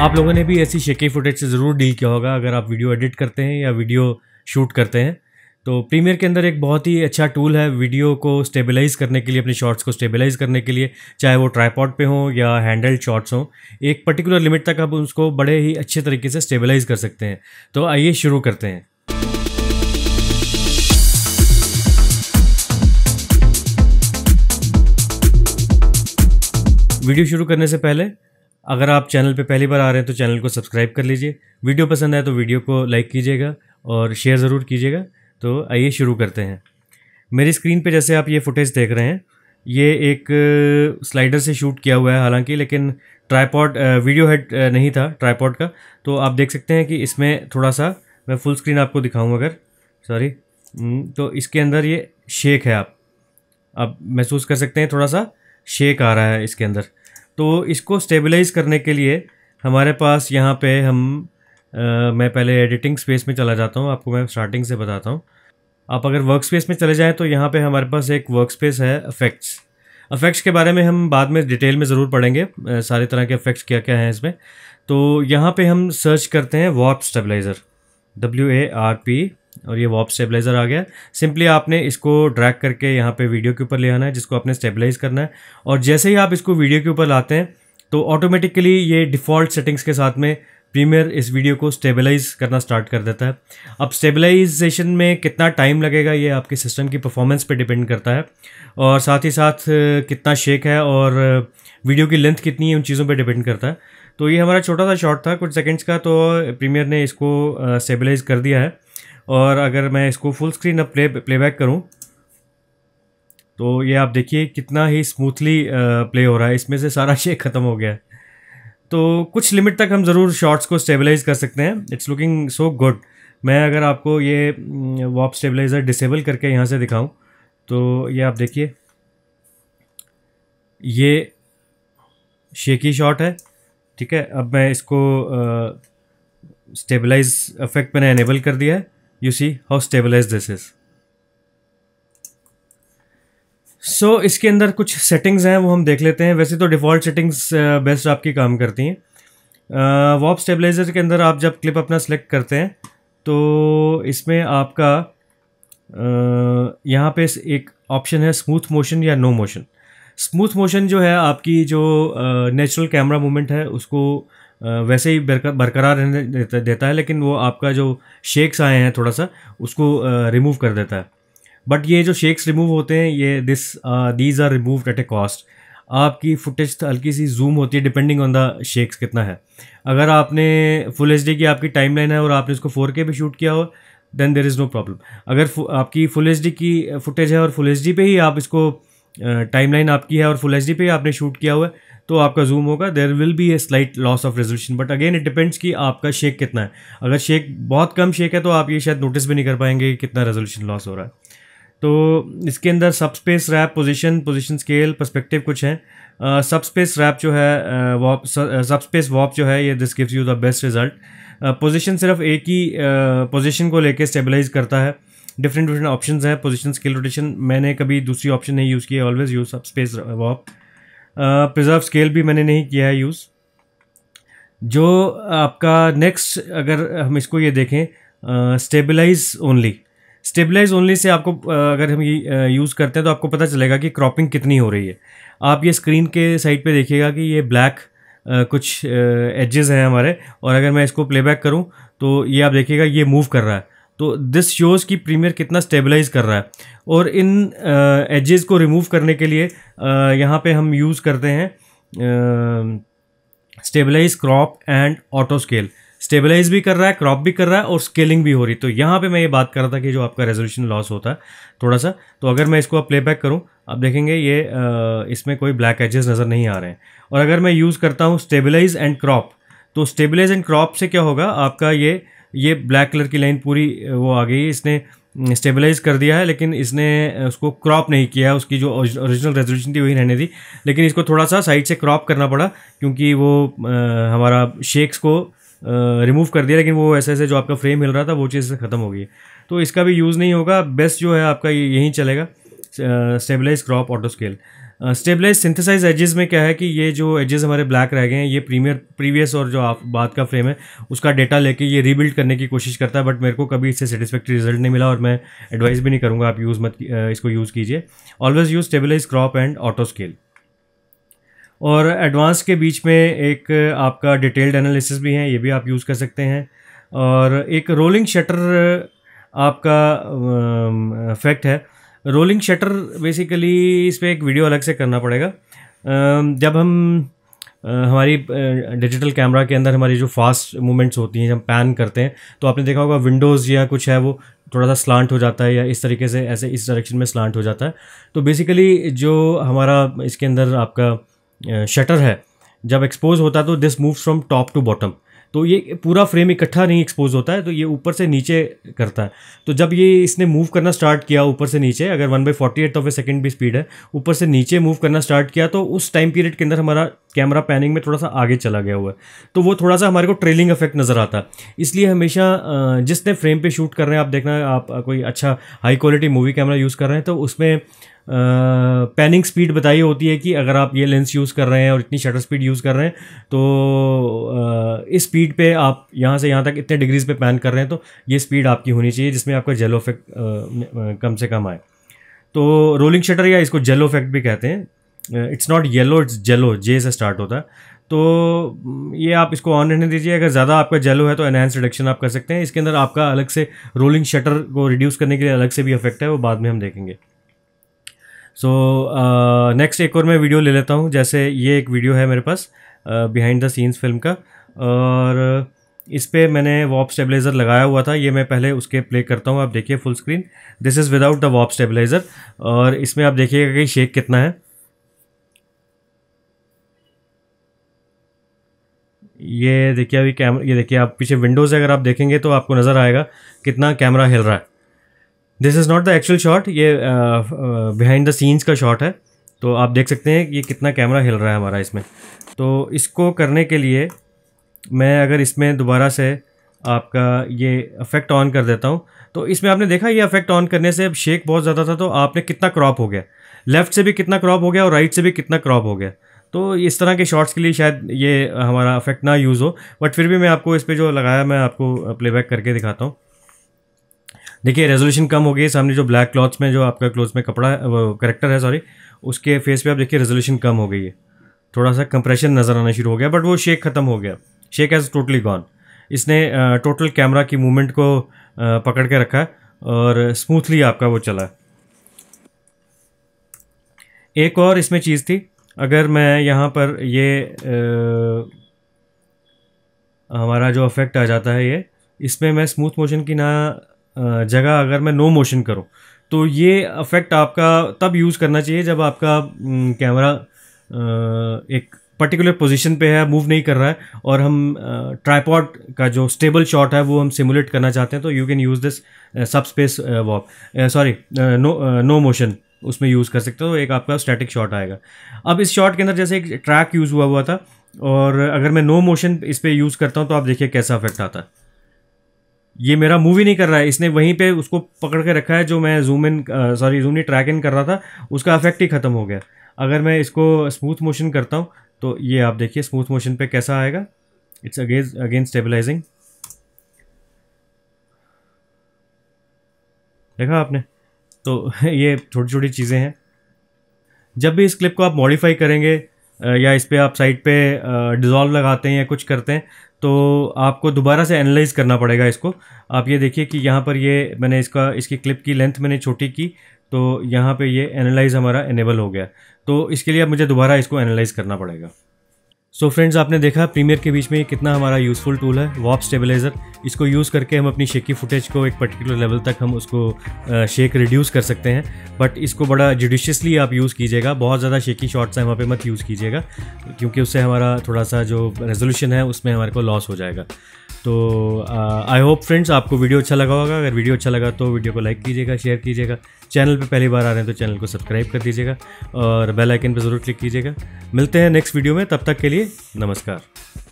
आप लोगों ने भी ऐसी शेकी फुटेज से ज़रूर डील किया होगा अगर आप वीडियो एडिट करते हैं या वीडियो शूट करते हैं तो प्रीमियर के अंदर एक बहुत ही अच्छा टूल है वीडियो को स्टेबलाइज़ करने के लिए अपने शॉट्स को स्टेबलाइज़ करने के लिए चाहे वो ट्राईपॉड पे हो या हैंडल्ड शॉट्स हो एक पर्टिकुलर लिमिट तक आप उसको बड़े ही अच्छे तरीके से स्टेबलाइज़ कर सकते हैं तो आइए शुरू करते हैं वीडियो शुरू करने से पहले अगर आप चैनल पे पहली बार आ रहे हैं तो चैनल को सब्सक्राइब कर लीजिए वीडियो पसंद आए तो वीडियो को लाइक कीजिएगा और शेयर ज़रूर कीजिएगा तो आइए शुरू करते हैं मेरी स्क्रीन पे जैसे आप ये फुटेज देख रहे हैं ये एक स्लाइडर से शूट किया हुआ है हालांकि लेकिन ट्राईपॉड वीडियो हेड नहीं था ट्राईपॉड का तो आप देख सकते हैं कि इसमें थोड़ा सा मैं फुल स्क्रीन आपको दिखाऊँगा अगर सॉरी तो इसके अंदर ये शेक है आप आप महसूस कर सकते हैं थोड़ा सा शेक आ रहा है इसके अंदर तो इसको स्टेबलाइज करने के लिए हमारे पास यहाँ पे हम आ, मैं पहले एडिटिंग स्पेस में चला जाता हूँ आपको मैं स्टार्टिंग से बताता हूँ आप अगर वर्क स्पेस में चले जाएँ तो यहाँ पे हमारे पास एक वर्क स्पेस है अफेक्ट्स अफेक्ट्स के बारे में हम बाद में डिटेल में ज़रूर पढ़ेंगे सारे तरह के अफेक्ट्स क्या क्या हैं इसमें तो यहाँ पर हम सर्च करते हैं warp stabilizer W A R P और ये वॉप स्टेबलाइज़र आ गया सिंपली आपने इसको ड्रैग करके यहाँ पे वीडियो के ऊपर ले आना है जिसको आपने स्टेबलाइज़ करना है और जैसे ही आप इसको वीडियो के ऊपर लाते हैं तो ऑटोमेटिकली ये डिफ़ॉल्ट सेटिंग्स के साथ में प्रीमियर इस वीडियो को स्टेबलाइज़ करना स्टार्ट कर देता है अब स्टेबलाइजेशन में कितना टाइम लगेगा ये आपके सिस्टम की परफॉर्मेंस पे डिपेंड करता है और साथ ही साथ कितना शेक है और वीडियो की लेंथ कितनी है उन चीज़ों पे डिपेंड करता है तो ये हमारा छोटा सा शॉट था कुछ सेकंड्स का तो प्रीमियर ने इसको स्टेबलाइज़ कर दिया है और अगर मैं इसको फुल स्क्रीन अब प्ले प्लेबैक करूँ तो ये आप देखिए कितना ही स्मूथली प्ले हो रहा है इसमें से सारा शेक ख़त्म हो गया है तो कुछ लिमिट तक हम ज़रूर शॉट्स को स्टेबलाइज कर सकते हैं इट्स लुकिंग सो गुड मैं अगर आपको ये वॉप स्टेबलाइज़र डिसेबल करके यहाँ से दिखाऊं तो ये आप देखिए ये शेकी शॉट है ठीक है अब मैं इसको स्टेबलाइज uh, इफेक्ट मैंने एनेबल कर दिया है you see how stabilize this is so इसके अंदर कुछ सेटिंग्स हैं वो हम देख लेते हैं वैसे तो डिफ़ॉल्ट सेटिंग्स बेस्ट आपकी काम करती हैं वॉप स्टेबलाइज़र के अंदर आप जब क्लिप अपना सेलेक्ट करते हैं तो इसमें आपका यहाँ पे एक ऑप्शन है स्मूथ मोशन या नो मोशन स्मूथ मोशन जो है आपकी जो नेचुरल कैमरा मूवमेंट है उसको वैसे ही बरकरार रहने देता है लेकिन वो आपका जो शेक्स आए हैं थोड़ा सा उसको रिमूव कर देता है बट ये जो शेक्स रिमूव होते हैं ये this these are remove at a cost आपकी फुटेज हल्की सी जूम होती है डिपेंडिंग ऑन द शेक्स कितना है अगर आपने फुल एच की आपकी टाइम लाइन है और आपने उसको फोर के भी शूट किया हो then there is no problem अगर आपकी फुल एच की फुटेज है और फुल एच पे ही आप इसको टाइमलाइन आपकी है और फुल एच पे आपने शूट किया हुआ है तो आपका जूम होगा there will be a slight loss of resolution but again it depends कि आपका शेक कितना है अगर शेक बहुत कम शेक है तो आप ये शायद नोटिस भी नहीं कर पाएंगे कि कितना रेजोल्यूशन लॉस हो रहा है तो इसके अंदर सब space warp position position scale perspective कुछ हैं सब स्पेस रैप जो है सब स्पेस वॉप जो है ये this gives you the best result position सिर्फ एक ही पोजिशन uh, को लेकर स्टेबलाइज करता है डिफरेंट डिफरेंट ऑप्शन हैं पोजिशन स्किल रोटेशन मैंने कभी दूसरी ऑप्शन नहीं यूज़ किया always use space warp preserve scale भी मैंने नहीं किया है यूज़ जो आपका नेक्स्ट अगर हम इसको ये देखें stabilise only stabilise only say आपको uh, अगर हम यूज़ uh, करते हैं तो आपको पता चलेगा कि क्रॉपिंग कितनी हो रही है आप ये स्क्रीन के साइड पे देखिएगा कि ये ब्लैक uh, कुछ एजेस हैं हमारे और अगर मैं इसको प्लेबैक करूं तो ये आप देखिएगा ये मूव कर रहा है तो दिस शोज़ कि प्रीमियर कितना स्टेबलाइज कर रहा है और इन एजेस को रिमूव करने के लिए यहाँ पे हम यूज़ करते हैं stabilize crop and auto scale stabilize भी कर रहा है क्रॉप भी कर रहा है और स्केलिंग भी हो रही तो यहाँ पे मैं ये बात कर रहा था कि जो आपका रेजोल्यूशन लॉस होता है थोड़ा सा तो अगर मैं इसको अब प्लेबैक करूँ आप देखेंगे ये इसमें कोई ब्लैक एजेस नज़र नहीं आ रहे हैं और अगर मैं यूज़ करता हूँ स्टेबलाइज एंड क्रॉप तो स्टेबलाइज एंड क्रॉप से क्या होगा आपका ये ये ब्लैक कलर की लाइन पूरी वो आ गई इसने स्टेबलाइज कर दिया है लेकिन इसने उसको क्रॉप नहीं किया उसकी जो ओरिजिनल रेजोल्यूशन थी वही रहने दी लेकिन इसको थोड़ा सा साइड से क्रॉप करना पड़ा क्योंकि वो आ, हमारा शेक्स को रिमूव कर दिया लेकिन वो ऐसे ऐसे जो आपका फ्रेम हिल रहा था वो चीज़ ख़त्म हो गई तो इसका भी यूज़ नहीं होगा बेस्ट जो है आपका यहीं चलेगा stabilize crop auto scale stabilize synthesize edges में क्या है कि ये जो एजेस हमारे ब्लैक रह गए हैं ये प्रीमियर प्रीवियस और जो आप बाद का फ्रेम है उसका डेटा लेके ये रीबिल्ड करने की कोशिश करता है बट मेरे को कभी इससे सेटिस्फेक्ट्री रिजल्ट नहीं मिला और मैं एडवाइस भी नहीं करूँगा आप यूज़ मत इसको यूज़ कीजिए always use stabilize crop and auto scale और एडवांस के बीच में एक आपका डिटेल्ड एनालिसिस भी है ये भी आप यूज़ कर सकते हैं और एक रोलिंग शटर आपका इफेक्ट है रोलिंग शटर बेसिकली इस पर एक वीडियो अलग से करना पड़ेगा जब हम हमारी डिजिटल कैमरा के अंदर हमारी जो फास्ट मूवमेंट्स होती हैं जब पैन करते हैं तो आपने देखा होगा विंडोज़ या कुछ है वो थोड़ा सा स्लांट हो जाता है या इस तरीके से ऐसे इस डायरेक्शन में स्लांट हो जाता है तो बेसिकली जो हमारा इसके अंदर आपका शटर है जब एक्सपोज होता है तो this moves from top to bottom तो ये पूरा फ्रेम इकट्ठा नहीं एक्सपोज होता है तो ये ऊपर से नीचे करता है तो जब ये इसने मूव करना स्टार्ट किया ऊपर से नीचे अगर one by forty eight of a second भी स्पीड है ऊपर से नीचे मूव करना स्टार्ट किया तो उस टाइम पीरियड के अंदर हमारा कैमरा पैनिंग में थोड़ा सा आगे चला गया हुआ है तो वो थोड़ा सा हमारे को ट्रेलिंग इफेक्ट नज़र आता है इसलिए हमेशा जिसने फ्रेम पर शूट कर रहे हैं आप देखना आप कोई अच्छा high quality movie camera use कर रहे हैं तो उसमें पैनिंग स्पीड बताई होती है कि अगर आप ये लेंस यूज़ कर रहे हैं और इतनी शटर स्पीड यूज़ कर रहे हैं तो आ, इस स्पीड पे आप यहाँ से यहाँ तक इतने डिग्रीज पे पैन कर रहे हैं तो ये स्पीड आपकी होनी चाहिए जिसमें आपका जेलो इफेक्ट कम से कम आए तो रोलिंग शटर या इसको जेलो इफेक्ट भी कहते हैं it's not yellow it's jello J से स्टार्ट होता है तो ये आप इसको ऑन रहने दीजिए अगर ज़्यादा आपका जेलो है तो एनहेंस रिडक्शन आप कर सकते हैं इसके अंदर आपका अलग से रोलिंग शटर को रिड्यूस करने के लिए अलग से भी इफेक्ट है वो बाद में हम देखेंगे सो नेक्स्ट uh, एक और मैं वीडियो ले लेता हूँ जैसे ये एक वीडियो है मेरे पास बिहाइंड द सीन्स फिल्म का और इस पर मैंने वॉप स्टेबलाइज़र लगाया हुआ था ये मैं पहले उसके प्ले करता हूँ आप देखिए full screen this is without the warp stabilizer और इसमें आप देखिएगा कि शेक कितना है ये देखिए अभी कैमरा ये देखिए आप पीछे विंडोज़ है अगर आप देखेंगे तो आपको नज़र आएगा कितना कैमरा हिल रहा है this is not the actual shot ये बिहाइंड द सीन्स का शॉट है तो आप देख सकते हैं ये कितना कैमरा हिल रहा है हमारा इसमें तो इसको करने के लिए मैं अगर इसमें दोबारा से आपका ये अफेक्ट ऑन कर देता हूँ तो इसमें आपने देखा ये अफेक्ट ऑन करने से अब शेक बहुत ज़्यादा था तो आपने कितना क्रॉप हो गया लेफ़्ट से भी कितना क्रॉप हो गया और राइट से भी कितना क्रॉप हो गया तो इस तरह के शॉट्स के लिए शायद ये हमारा अफेक्ट ना यूज़ हो बट फिर भी मैं आपको इस पर जो लगाया मैं आपको प्लेबैक uh, करके दिखाता हूँ देखिए रेजोल्यूशन कम हो गई सामने जो ब्लैक क्लॉथ्स में जो आपका क्लोथ में कपड़ा करेक्टर है सॉरी उसके फेस पे आप देखिए रेजोल्यूशन कम हो गई है थोड़ा सा कंप्रेशन नज़र आना शुरू हो गया बट वो शेक ख़त्म हो गया शेक हैज़ टोटली गॉन इसने टोटल कैमरा की मूवमेंट को पकड़ के रखा और स्मूथली आपका वो चला एक और इसमें चीज़ थी अगर मैं यहाँ पर ये आ, हमारा जो अफेक्ट आ जाता है ये इसमें मैं स्मूथ मोशन की ना जगह अगर मैं नो मोशन करूँ तो ये अफेक्ट आपका तब यूज़ करना चाहिए जब आपका कैमरा एक पर्टिकुलर पोजीशन पे है मूव नहीं कर रहा है और हम ट्राईपॉड का जो स्टेबल शॉट है वो हम सिमुलेट करना चाहते हैं तो you can use this subspace वॉक सॉरी नो नो मोशन उसमें यूज़ कर सकते हो तो एक आपका स्टैटिक शॉट आएगा अब इस शॉट के अंदर जैसे एक ट्रैक यूज़ हुआ हुआ था और अगर मैं नो मोशन इस पर यूज़ करता हूँ तो आप देखिए कैसा अफेक्ट आता है ये मेरा मूव ही नहीं कर रहा है इसने वहीं पे उसको पकड़ के रखा है जो मैं जूम इन सॉरी जूम नहीं ट्रैक इन कर रहा था उसका अफेक्ट ही ख़त्म हो गया अगर मैं इसको स्मूथ मोशन करता हूँ तो ये आप देखिए स्मूथ मोशन पे कैसा आएगा इट्स अगेन अगेन स्टेबलाइजिंग देखा आपने तो ये छोटी छोटी चीज़ें हैं जब भी इस क्लिप को आप मॉडिफाई करेंगे या इस पर आप साइट पे डिज़ोल्व लगाते हैं या कुछ करते हैं तो आपको दोबारा से एनालाइज करना पड़ेगा इसको आप ये देखिए कि यहाँ पर ये मैंने इसका इसकी क्लिप की लेंथ मैंने छोटी की तो यहाँ पे ये एनालाइज हमारा इनेबल हो गया तो इसके लिए अब मुझे दोबारा इसको एनालाइज करना पड़ेगा सो so फ्रेंड्स आपने देखा प्रीमियर के बीच में कितना हमारा यूज़फुल टूल है वॉप स्टेबलाइज़र इसको यूज़ करके हम अपनी शेकी फुटेज को एक पर्टिकुलर लेवल तक हम उसको शेक रिड्यूस कर सकते हैं बट इसको बड़ा जुडिशियसली आप यूज़ कीजिएगा बहुत ज़्यादा शेकी शॉट्स हैं वहाँ पे मत यूज़ कीजिएगा क्योंकि उससे हमारा थोड़ा सा जो रेजोल्यूशन है उसमें हमारे को लॉस हो जाएगा तो आई होप फ्रेंड्स आपको वीडियो अच्छा लगा होगा अगर वीडियो अच्छा लगा तो वीडियो को लाइक कीजिएगा शेयर कीजिएगा चैनल पे पहली बार आ रहे हैं तो चैनल को सब्सक्राइब कर दीजिएगा और बेल आइकन पर ज़रूर क्लिक कीजिएगा मिलते हैं नेक्स्ट वीडियो में तब तक के लिए नमस्कार